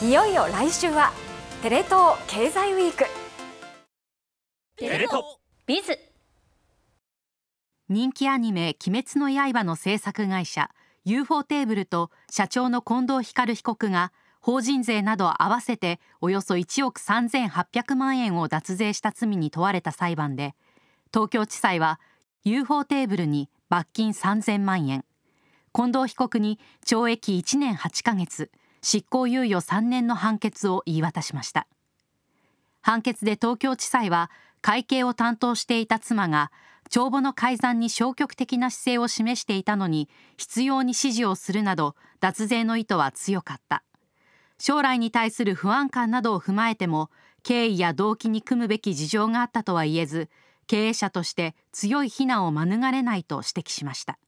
いよいよ来週はテレ東経済ウィークテレ東ビズ人気アニメ「鬼滅の刃」の制作会社 UFO テーブルと社長の近藤光被告が法人税など合わせておよそ1億3800万円を脱税した罪に問われた裁判で東京地裁は UFO テーブルに罰金3000万円近藤被告に懲役1年8ヶ月執行猶予3年の判決を言い渡しました判決で東京地裁は会計を担当していた妻が帳簿の改ざんに消極的な姿勢を示していたのに必要に指示をするなど脱税の意図は強かった将来に対する不安感などを踏まえても経緯や動機に組むべき事情があったとは言えず経営者として強い非難を免れないと指摘しました